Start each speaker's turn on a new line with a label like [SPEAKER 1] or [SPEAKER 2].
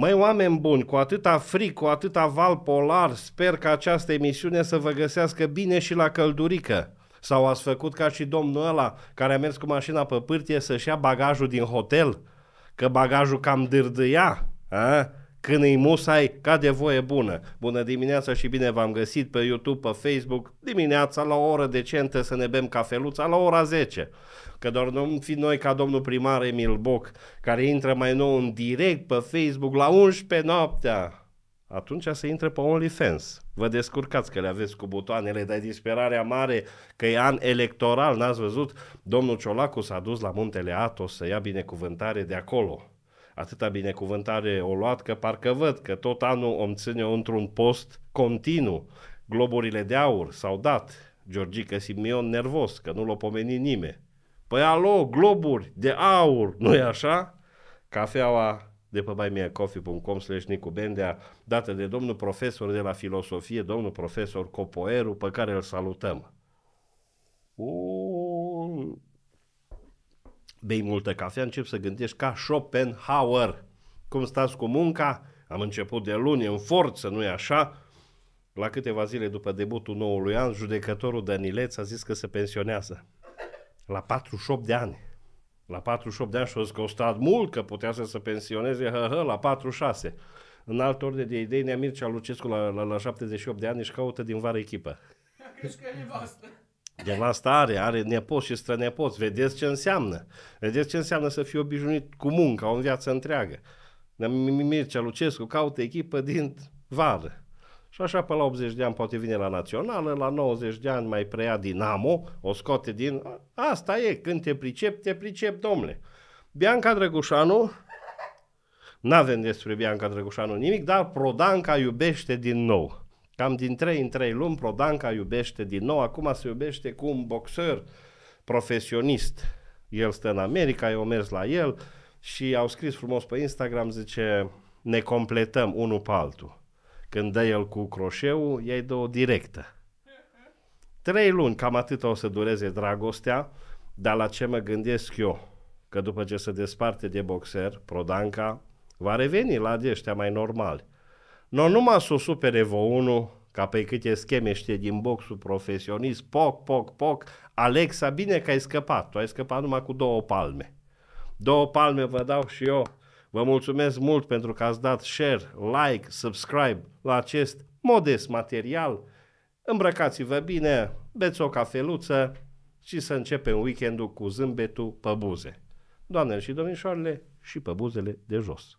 [SPEAKER 1] Măi, oameni buni, cu atâta fric, cu atâta val polar, sper că această emisiune să vă găsească bine și la căldurică. Sau ați făcut ca și domnul ăla care a mers cu mașina pe pârtie să-și ia bagajul din hotel? Că bagajul cam dârdâia, a? Când îi musai, ca de voie bună. Bună dimineața și bine v-am găsit pe YouTube, pe Facebook. Dimineața la o oră decentă să ne bem cafeluța la ora 10. Că doar nu fi noi ca domnul primar Emil Boc, care intră mai nou în direct pe Facebook la 11 noaptea atunci să intre pe OnlyFans. Vă descurcați că le aveți cu butoanele, dar disperarea mare că e an electoral, n-ați văzut? Domnul Ciolacu s-a dus la muntele Atos să ia binecuvântare de acolo atâta binecuvântare o luat că parcă văd că tot anul o ține într-un post continuu. Globurile de aur s-au dat. Georgica Simion nervos că nu l-o pomeni nimeni. Păi alo, globuri de aur, nu e așa? Cafeaua de pe buymeacoffee.com slash Nicu Bendea, dată de domnul profesor de la filosofie, domnul profesor Copoeru, pe care îl salutăm. Uuu bei multă cafea, începi să gândești ca Schopenhauer. Cum stați cu munca? Am început de luni în forță, nu-i așa? La câteva zile după debutul noului an, judecătorul Danileț a zis că se pensionează. La 48 de ani. La 48 de ani și-a costat mult că putea să se pensioneze, hă, hă, la 46. În alt ordine de idei, Nea Mircea Lucescu la, la, la 78 de ani își caută din vară echipă. Crezi că e nevastă de asta are, are nepoți și strănepoți. Vedeți ce înseamnă. Vedeți ce înseamnă să fii obișnuit cu munca o în viață întreagă. Mircea Lucescu caută echipă din vară. Și așa pe la 80 de ani poate vine la națională, la 90 de ani mai preia Dinamo, o scoate din... Asta e, când te pricep, te pricep, domnule. Bianca Drăgușanu, n-avem despre Bianca Drăgușanu nimic, dar Prodanca iubește din nou. Cam din trei în trei luni, Prodanca iubește din nou, acum se iubește cu un boxer profesionist. El stă în America, eu mers la el și au scris frumos pe Instagram, zice, ne completăm unul pe altul. Când dă el cu croșeu, ei dă o directă. Trei luni, cam atât o să dureze dragostea, dar la ce mă gândesc eu? Că după ce se desparte de boxer, Prodanca va reveni la de ăștia mai normali. Nu numai să o supere vă unul, ca pe câte scheme știe din boxul profesionist, poc, poc, poc, Alexa, bine că ai scăpat, tu ai scăpat numai cu două palme. Două palme vă dau și eu. Vă mulțumesc mult pentru că ați dat share, like, subscribe la acest modest material. Îmbrăcați-vă bine, beți o cafeluță și să începem weekendul cu zâmbetul pe buze. Doamnelor și domnișoarele, și pe buzele de jos.